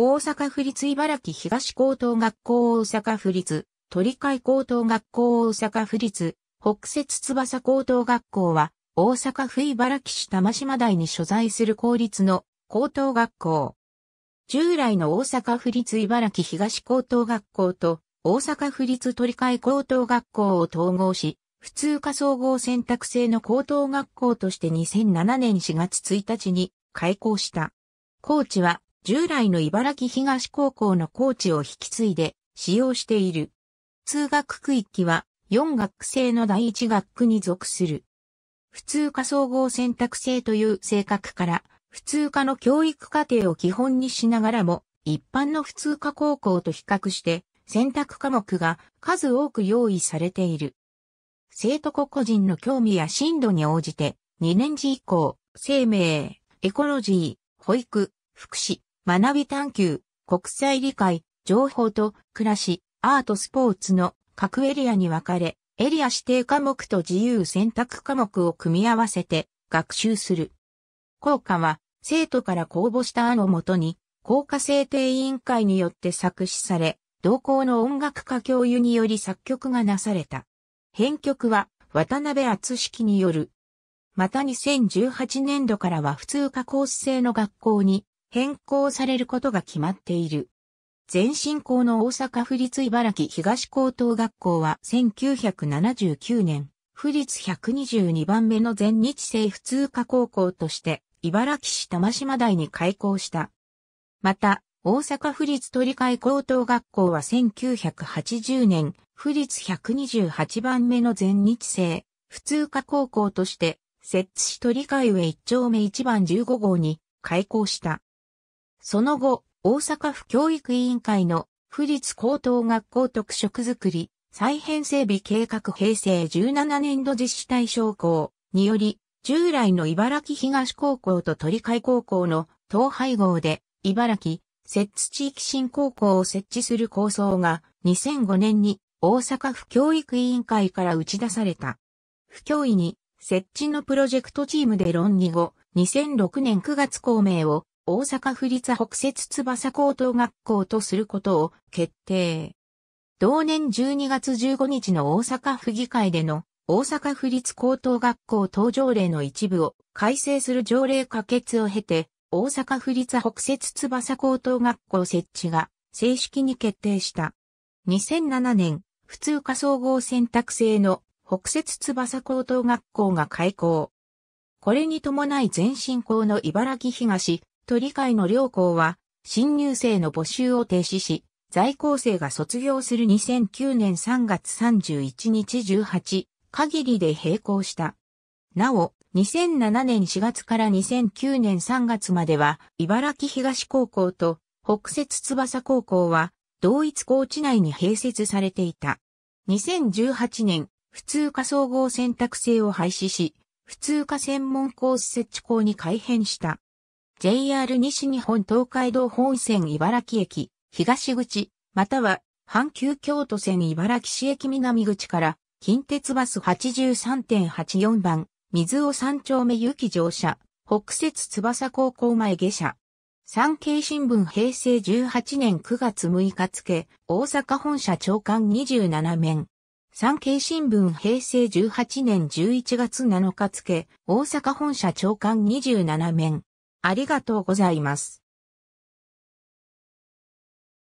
大阪府立茨城東高等学校大阪府立、鳥海高等学校大阪府立、北摂翼高等学校は、大阪府茨城市玉島台に所在する公立の高等学校。従来の大阪府立茨城東高等学校と大阪府立鳥海高等学校を統合し、普通科総合選択制の高等学校として2007年4月1日に開校した。ーチは従来の茨城東高校のコーチを引き継いで使用している。通学区域は4学制の第1学区に属する。普通科総合選択制という性格から、普通科の教育課程を基本にしながらも、一般の普通科高校と比較して、選択科目が数多く用意されている。生徒個々人の興味や進度に応じて、2年次以降、生命、エコロジー、保育、福祉、学び探求、国際理解、情報と暮らし、アートスポーツの各エリアに分かれ、エリア指定科目と自由選択科目を組み合わせて学習する。効果は生徒から公募した案をもとに、効果制定委員会によって作詞され、同校の音楽家教諭により作曲がなされた。編曲は渡辺厚式による。また2018年度からは普通科コース制の学校に変更されることが決まっている。前新校の大阪府立茨城東高等学校は1979年、府立122番目の全日制普通科高校として、茨城市玉島台に開校した。また、大阪府立鳥海高等学校は1980年、府立128番目の全日制、普通科高校として、摂津市鳥海上1丁目1番15号に開校した。その後、大阪府教育委員会の府立高等学校特色づくり、再編整備計画平成17年度実施対象校により、従来の茨城東高校と鳥海高校の統廃合で、茨城、摂津地域振興校を設置する構想が2005年に大阪府教育委員会から打ち出された。府教委に設置のプロジェクトチームで論議後、2006年9月公明を大阪府立北摂翼高等学校とすることを決定。同年12月15日の大阪府議会での大阪府立高等学校登場令の一部を改正する条例可決を経て、大阪府立北摂翼高等学校設置が正式に決定した。2007年、普通科総合選択制の北摂翼高等学校が開校。これに伴い全新校の茨城東、都議会の両校は、新入生の募集を停止し、在校生が卒業する2009年3月31日18限りで閉校した。なお、2007年4月から2009年3月までは、茨城東高校と北摂翼高校は、同一校地内に併設されていた。2018年、普通科総合選択制を廃止し、普通科専門校ス設校に改変した。JR 西日本東海道本線茨城駅、東口、または阪急京都線茨城市駅南口から近鉄バス83.84番、水尾三丁目行き乗車、北節翼高校前下車。産経新聞平成18年9月6日付、大阪本社長官27面。産経新聞平成18年11月7日付、大阪本社長官27面。ありがとうございます。